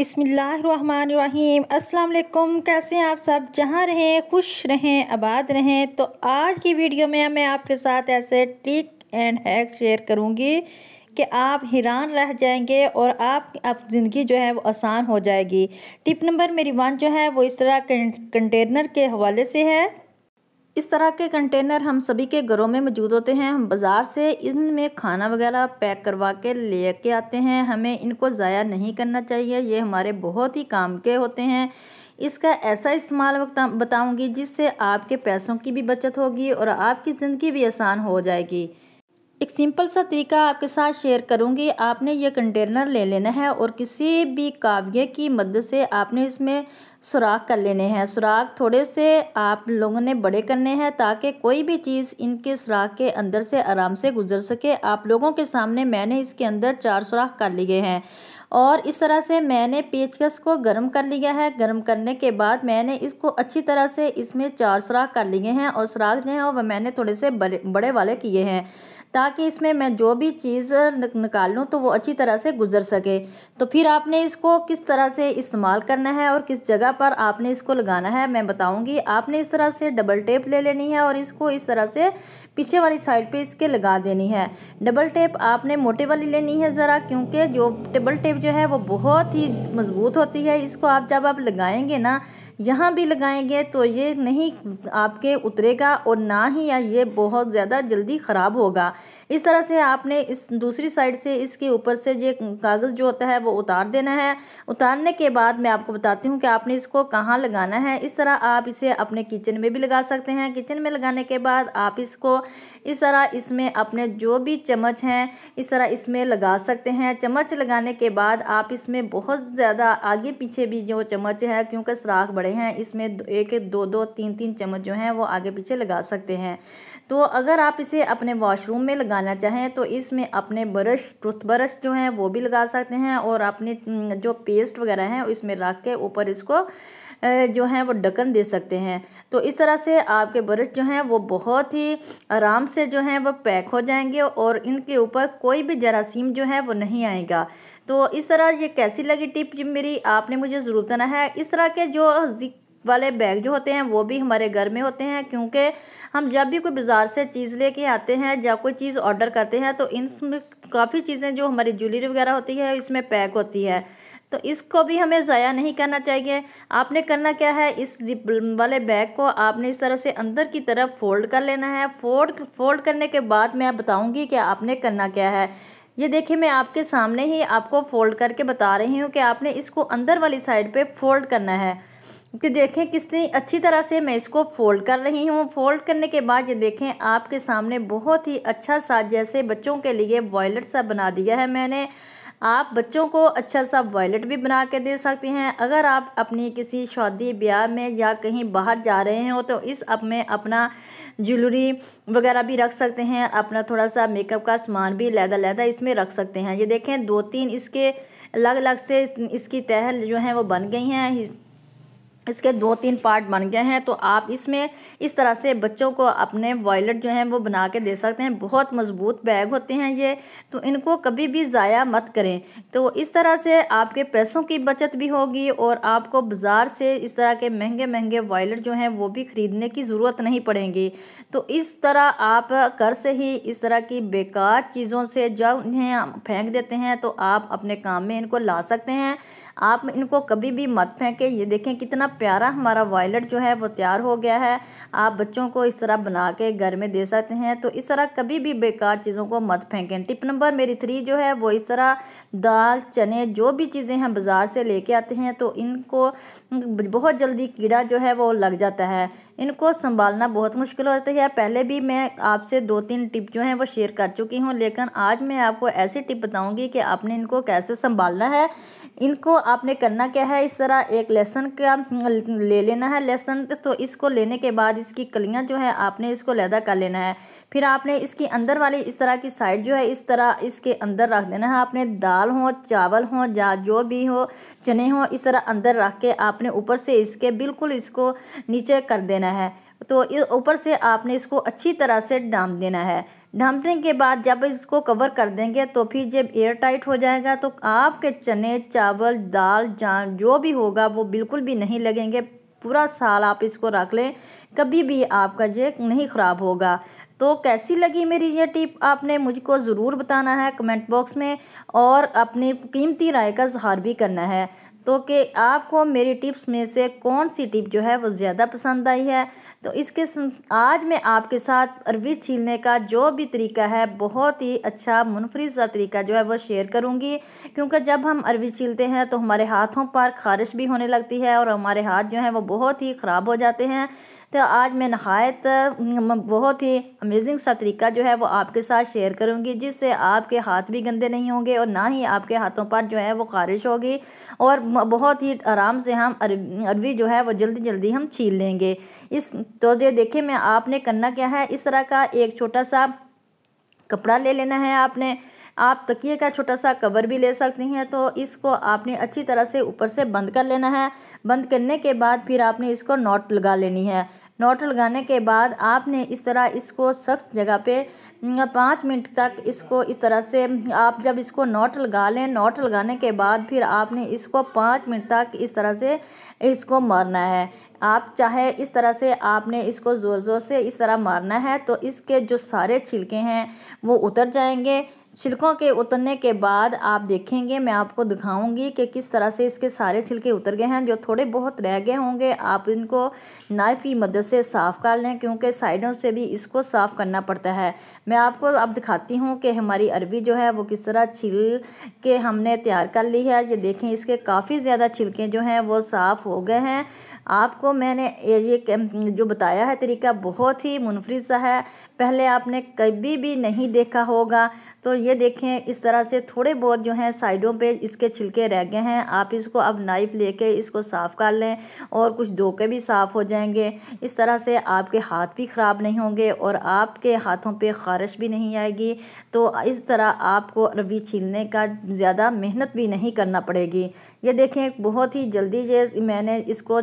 अस्सलाम वालेकुम कैसे हैं आप सब जहाँ रहें खुश रहें आबाद रहें तो आज की वीडियो में मैं आपके साथ ऐसे ट्रिक एंड हैक शेयर करूँगी कि आप हैरान रह जाएंगे और आप आप ज़िंदगी जो है वो आसान हो जाएगी टिप नंबर मेरी वन जो है वो इस तरह कंटेनर के हवाले से है इस तरह के कंटेनर हम सभी के घरों में मौजूद होते हैं हम बाज़ार से इनमें खाना वगैरह पैक करवा के ले के आते हैं हमें इनको ज़ाया नहीं करना चाहिए ये हमारे बहुत ही काम के होते हैं इसका ऐसा इस्तेमाल बताऊंगी जिससे आपके पैसों की भी बचत होगी और आपकी ज़िंदगी भी आसान हो जाएगी एक सिंपल सा तरीका आपके साथ शेयर करूंगी आपने ये कंटेनर ले लेना है और किसी भी काव्य की मदद से आपने इसमें सुराख कर लेने हैं सुराख थोड़े से आप लोगों ने बड़े करने हैं ताकि कोई भी चीज़ इनके सुराख के अंदर से आराम से गुजर सके आप लोगों के सामने मैंने इसके अंदर चार सुराख कर लिए हैं और इस तरह से मैंने पेचकस को गर्म कर लिया है गर्म करने के बाद मैंने इसको अच्छी तरह से इसमें चार सुराख कर लिए हैं और सुराख जो हैं वह मैंने थोड़े से बड़े बड़े वाले किए हैं ताकि इसमें मैं जो भी चीज़ निकाल लूँ तो वो अच्छी तरह से गुजर सके तो फिर आपने इसको किस तरह से इस्तेमाल करना है और किस जगह पर आपने इसको लगाना है मैं बताऊँगी आपने इस तरह से डबल टेप ले लेनी है और इसको इस तरह से पीछे वाली साइड पर इसके लगा देनी है डबल टेप आपने मोटे वाली लेनी है ज़रा क्योंकि जो डबल टेप जो है वो बहुत ही मज़बूत होती है इसको आप जब आप लगाएंगे ना यहाँ भी लगाएंगे तो ये नहीं आपके उतरेगा और ना ही ये बहुत ज़्यादा जल्दी ख़राब होगा इस तरह से आपने इस दूसरी साइड से इसके ऊपर से ये कागज़ जो होता है वो उतार देना है उतारने के बाद मैं आपको बताती हूँ कि आपने इसको कहाँ लगाना है इस तरह आप इसे अपने किचन में भी लगा सकते हैं किचन में लगाने के बाद आप इसको इस तरह इसमें अपने जो भी चम्मच हैं इस तरह इसमें लगा सकते हैं चम्मच लगाने के बाद बाद आप इसमें बहुत ज़्यादा आगे पीछे भी जो चम्मच है क्योंकि सुराख बड़े हैं इसमें एक दो दो तीन तीन चम्मच जो हैं वो आगे पीछे लगा सकते हैं तो अगर आप इसे अपने वॉशरूम में लगाना चाहें तो इसमें अपने ब्रश टूथब्रश जो हैं वो भी लगा सकते हैं और अपने जो पेस्ट वगैरह हैं इसमें रख के ऊपर इसको जो हैं वो ढक्कन दे सकते हैं तो इस तरह से आपके ब्रश जो हैं वो बहुत ही आराम से जो हैं वो पैक हो जाएंगे और इनके ऊपर कोई भी जरासीम जो है वो नहीं आएगा तो इस तरह ये कैसी लगी टिप मेरी आपने मुझे ज़रूर बताना है इस तरह के जो वाले बैग जो होते हैं वो भी हमारे घर में होते हैं क्योंकि हम जब भी कोई बाज़ार से चीज़ लेके आते हैं या कोई चीज़ ऑर्डर करते हैं तो इन काफ़ी चीज़ें जो हमारी ज्वेलरी वगैरह होती है इसमें पैक होती है तो इसको भी हमें ज़ाया नहीं करना चाहिए आपने करना क्या है इस जिप वाले बैग को आपने इस तरह से अंदर की तरफ फोल्ड कर लेना है फोल्ड फोल्ड करने के बाद मैं बताऊँगी कि आपने करना क्या है ये देखिए मैं आपके सामने ही आपको फ़ोल्ड करके बता रही हूँ कि आपने इसको अंदर वाली साइड पे फोल्ड करना है कि देखें कितनी अच्छी तरह से मैं इसको फ़ोल्ड कर रही हूँ फ़ोल्ड करने के बाद ये देखें आपके सामने बहुत ही अच्छा सा जैसे बच्चों के लिए वॉयलेट सा बना दिया है मैंने आप बच्चों को अच्छा सा वॉयलेट भी बना के दे सकते हैं अगर आप अपनी किसी शादी ब्याह में या कहीं बाहर जा रहे हो तो इस अप में अपना ज्वेलरी वगैरह भी रख सकते हैं अपना थोड़ा सा मेकअप का सामान भी लैदा लैदा इसमें रख सकते हैं ये देखें दो तीन इसके अलग अलग से इसकी तहल जो है वो बन गई हैं इसके दो तीन पार्ट बन गए हैं तो आप इसमें इस तरह से बच्चों को अपने वॉयलेट जो हैं वो बना के दे सकते हैं बहुत मज़बूत बैग होते हैं ये तो इनको कभी भी ज़ाया मत करें तो इस तरह से आपके पैसों की बचत भी होगी और आपको बाज़ार से इस तरह के महंगे महंगे वॉयलेट जो हैं वो भी ख़रीदने की ज़रूरत नहीं पड़ेंगी तो इस तरह आप घर से ही इस तरह की बेकार चीज़ों से जब इन्हें फेंक देते हैं तो आप अपने काम में इनको ला सकते हैं आप इनको कभी भी मत फेंकें ये देखें कितना प्यारा हमारा वॉयलेट जो है वो तैयार हो गया है आप बच्चों को इस तरह बना के घर में दे सकते हैं तो इस तरह कभी भी बेकार चीज़ों को मत फेंकें टिप नंबर मेरी थ्री जो है वो इस तरह दाल चने जो भी चीज़ें हम बाज़ार से लेके आते हैं तो इनको बहुत जल्दी कीड़ा जो है वो लग जाता है इनको संभालना बहुत मुश्किल हो जाता है पहले भी मैं आपसे दो तीन टिप जो हैं वो शेयर कर चुकी हूँ लेकिन आज मैं आपको ऐसी टिप बताऊँगी कि आपने इनको कैसे संभालना है इनको आपने करना क्या है इस तरह एक लहसन का ले लेना है लहसन तो इसको लेने के बाद इसकी कलियाँ जो है आपने इसको लैदा कर लेना है फिर आपने इसकी अंदर वाली इस तरह की साइड जो है इस तरह इसके अंदर रख देना है आपने दाल हो चावल हो या जो भी हो चने हो इस तरह अंदर रख के आपने ऊपर से इसके बिल्कुल इसको नीचे कर देना है देना है तो ऊपर से आपने इसको अच्छी तरह से डाम देना है ढांपने के बाद जब इसको कवर कर देंगे तो फिर जब एयर टाइट हो जाएगा तो आपके चने चावल दाल जान जो भी होगा वो बिल्कुल भी नहीं लगेंगे पूरा साल आप इसको रख लें कभी भी आपका ये नहीं ख़राब होगा तो कैसी लगी मेरी ये टिप आपने मुझको ज़रूर बताना है कमेंट बॉक्स में और अपनी कीमती राय का इजहार भी करना है तो कि आपको मेरी टिप्स में से कौन सी टिप जो है वो ज़्यादा पसंद आई है तो इसके आज मैं आपके साथ अरवी छीलने का जो भी तरीका है बहुत ही अच्छा मुनफरद सा तरीका जो है वो शेयर करूँगी क्योंकि जब हम अरवी छीलते हैं तो हमारे हाथों पर खारिश भी होने लगती है और हमारे हाथ जो हैं वो बहुत ही ख़राब हो जाते हैं तो आज मैं नहायत बहुत ही अमेजिंग सा तरीका जो है वो आपके साथ शेयर करूँगी जिससे आपके हाथ भी गंदे नहीं होंगे और ना ही आपके हाथों पर जो है वो खारिश होगी और बहुत ही आराम से हम अरवी जो है वो जल्दी जल्दी हम छील लेंगे इस तो ये देखिए मैं आपने करना क्या है इस तरह का एक छोटा सा कपड़ा ले लेना है आपने आप तकिए का छोटा सा कवर भी ले सकती हैं तो इसको आपने अच्छी तरह से ऊपर से बंद कर लेना है बंद करने के बाद फिर आपने इसको नॉट लगा लेनी है नॉट लगाने के बाद आपने इस तरह इसको सख्त जगह पे पाँच मिनट तक इसको इस तरह से आप जब इसको नॉट लगा लें नॉट लगाने के बाद फिर आपने इसको पाँच मिनट तक इस तरह से इसको मारना है आप चाहे इस तरह से आपने इसको ज़ोर ज़ोर से इस तरह मारना है तो इसके जो सारे छिलके हैं वो उतर जाएंगे छिलकों के उतरने के बाद आप देखेंगे मैं आपको दिखाऊंगी कि किस तरह से इसके सारे छिलके उतर गए हैं जो थोड़े बहुत रह गए होंगे आप इनको नाइफ़ की मदद से साफ़ कर लें क्योंकि साइडों से भी इसको साफ़ करना पड़ता है मैं आपको अब दिखाती हूँ कि हमारी अरबी जो है वो किस तरह छिल के हमने तैयार कर ली है ये देखें इसके काफ़ी ज़्यादा छिलके जो हैं वो साफ़ हो गए हैं आपको मैंने ये जो बताया है तरीका बहुत ही मुनफरद सा है पहले आपने कभी भी नहीं देखा होगा तो ये देखें इस तरह से थोड़े बहुत जो हैं साइडों पे इसके छिलके रह गए हैं आप इसको अब नाइफ़ लेके इसको साफ़ कर लें और कुछ धोके भी साफ़ हो जाएंगे इस तरह से आपके हाथ भी ख़राब नहीं होंगे और आपके हाथों पे ख़ारिश भी नहीं आएगी तो इस तरह आपको अरबी छीलने का ज़्यादा मेहनत भी नहीं करना पड़ेगी ये देखें बहुत ही जल्दी ये मैंने इसको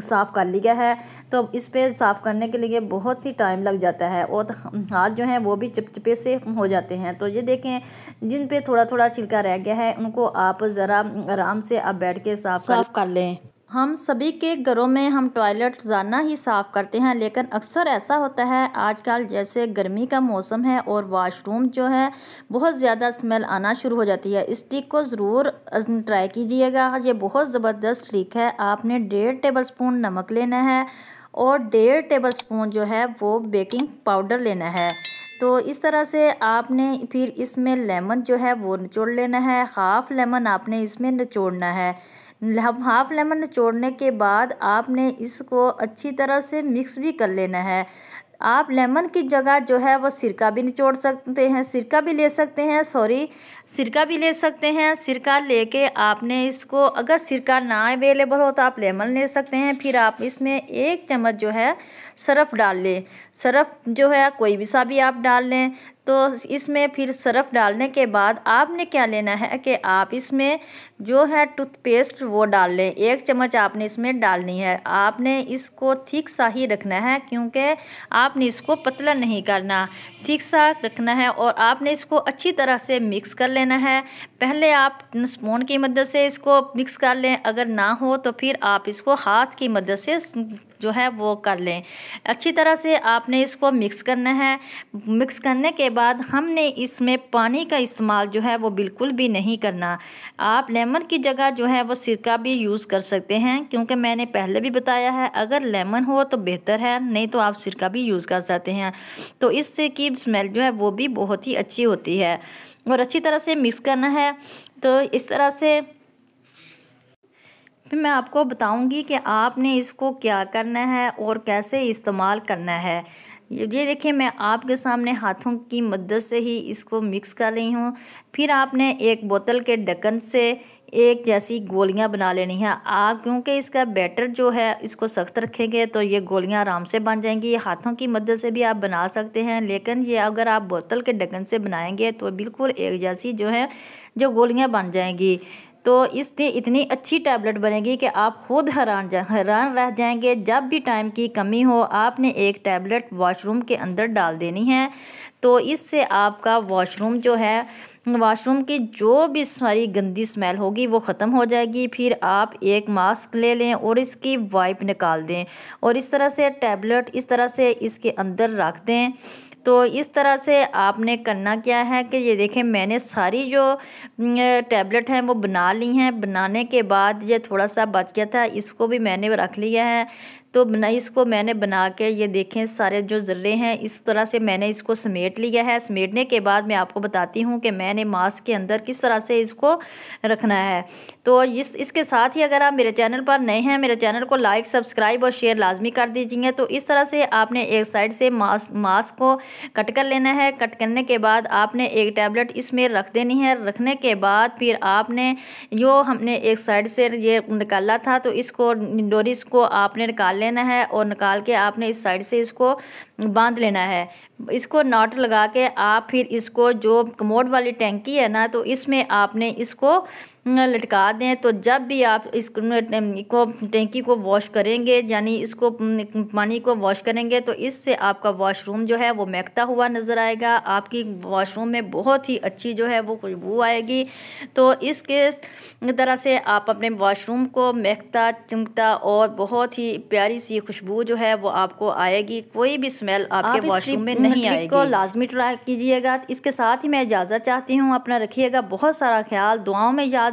साफ़ कर लिया है तो इस पर साफ़ करने के लिए बहुत ही टाइम लग जाता है और हाथ जो हैं वो भी चिपचिपे से हो जाते हैं तो ये देखें जिन पे थोड़ा थोड़ा छिलका रह गया है उनको आप ज़रा आराम से आप बैठ के साफ़ साफ़ कर लें हम सभी के घरों में हम टॉयलेट रोज़ाना ही साफ़ करते हैं लेकिन अक्सर ऐसा होता है आजकल जैसे गर्मी का मौसम है और वाशरूम जो है बहुत ज़्यादा स्मेल आना शुरू हो जाती है इस ट्रिक को ज़रूर ट्राई कीजिएगा ये बहुत ज़बरदस्त ट्रिक है आपने डेढ़ टेबल स्पून नमक लेना है और डेढ़ टेबल स्पून जो है वो बेकिंग पाउडर लेना है तो इस तरह से आपने फिर इसमें लेमन जो है वो निचोड़ लेना है हाफ़ लेमन आपने इसमें निचोड़ना है हाफ लेमन निचोड़ने के बाद आपने इसको अच्छी तरह से मिक्स भी कर लेना है आप लेमन की जगह जो है वो सिरका भी निचोड़ सकते हैं सिरका भी ले सकते हैं सॉरी सिरका भी ले सकते हैं सिरका लेके आपने इसको अगर सिरका ना अवेलेबल हो तो आप लेमन ले सकते हैं फिर आप इसमें एक चम्मच जो है सरफ़ डाल लें सरफ़ जो है कोई भी सा भी आप डाल लें तो इसमें फिर सरफ़ डालने के बाद आपने क्या लेना है कि आप इसमें जो है टूथपेस्ट वो डाल लें एक चम्मच आपने इसमें डालनी है आपने इसको ठीक सा ही रखना है क्योंकि आपने इसको पतला नहीं करना ठीक सा रखना है और आपने इसको अच्छी तरह से मिक्स कर लेना है पहले आप स्पून की मदद से इसको मिक्स कर लें अगर ना हो तो फिर आप इसको हाथ की मदद से जो है वो कर लें अच्छी तरह से आपने इसको मिक्स करना है मिक्स करने के बाद हमने इसमें पानी का इस्तेमाल जो है वो बिल्कुल भी नहीं करना आप लेमन की जगह जो है वो सिरका भी यूज़ कर सकते हैं क्योंकि मैंने पहले भी बताया है अगर लेमन हो तो बेहतर है नहीं तो आप सिरका भी यूज़ कर सकते हैं तो इससे की स्मेल जो है वो भी बहुत ही अच्छी होती है और अच्छी तरह से मिक्स करना है तो इस तरह से फिर मैं आपको बताऊंगी कि आपने इसको क्या करना है और कैसे इस्तेमाल करना है ये देखिए मैं आपके सामने हाथों की मदद से ही इसको मिक्स कर रही हूँ फिर आपने एक बोतल के ढक्कन से एक जैसी गोलियाँ बना लेनी है आप क्योंकि इसका बैटर जो है इसको सख्त रखेंगे तो ये गोलियाँ आराम से बन जाएंगी ये हाथों की मदद से भी आप बना सकते हैं लेकिन ये अगर आप बोतल के ढक्कन से बनाएंगे तो बिल्कुल एक जैसी जो है जो गोलियाँ बन जाएंगी तो इससे इतनी अच्छी टैबलेट बनेगी कि आप खुद हैरान जा हैरान रह जाएंगे जब भी टाइम की कमी हो आपने एक टैबलेट वॉशरूम के अंदर डाल देनी है तो इससे आपका वॉशरूम जो है वॉशरूम की जो भी सारी गंदी स्मेल होगी वो ख़त्म हो जाएगी फिर आप एक मास्क ले लें और इसकी वाइप निकाल दें और इस तरह से टैबलेट इस तरह से इसके अंदर रख दें तो इस तरह से आपने करना क्या है कि ये देखें मैंने सारी जो टैबलेट हैं वो बना ली हैं बनाने के बाद ये थोड़ा सा बच गया था इसको भी मैंने रख लिया है तो बना इसको मैंने बना के ये देखें सारे जो ज़र्रे हैं इस तरह से मैंने इसको समेट लिया है समेटने के बाद मैं आपको बताती हूँ कि मैंने मास्क के अंदर किस तरह से इसको रखना है तो इस इसके साथ ही अगर आप मेरे चैनल पर नए हैं मेरे चैनल को लाइक सब्सक्राइब और शेयर लाजमी कर दीजिए तो इस तरह से आपने एक साइड से मास्क मास्क को कट कर लेना है कट करने के बाद आपने एक टैबलेट इसमें रख देनी है रखने के बाद फिर आपने जो हमने एक साइड से ये निकाला था तो इसको डोरिस को आपने निकाल लेना है और निकाल के आपने इस साइड से इसको बांध लेना है इसको नॉट लगा के आप फिर इसको जो कमोड वाली टैंकी है ना तो इसमें आपने इसको लटका दें तो जब भी आप इस को टेंकी को वॉश करेंगे यानी इसको पानी को वॉश करेंगे तो इससे आपका वॉशरूम जो है वो महकता हुआ नज़र आएगा आपकी वॉशरूम में बहुत ही अच्छी जो है वो खुशबू आएगी तो इसके तरह से आप अपने वॉशरूम को महकता चमकता और बहुत ही प्यारी सी खुशबू जो है वो आपको आएगी कोई भी स्मेल आपके वॉशरूम में नहीं आएगी को लाजमी ट्राई कीजिएगा इसके साथ ही मैं इजाज़त चाहती हूँ अपना रखिएगा बहुत सारा ख्याल दुआओं में याद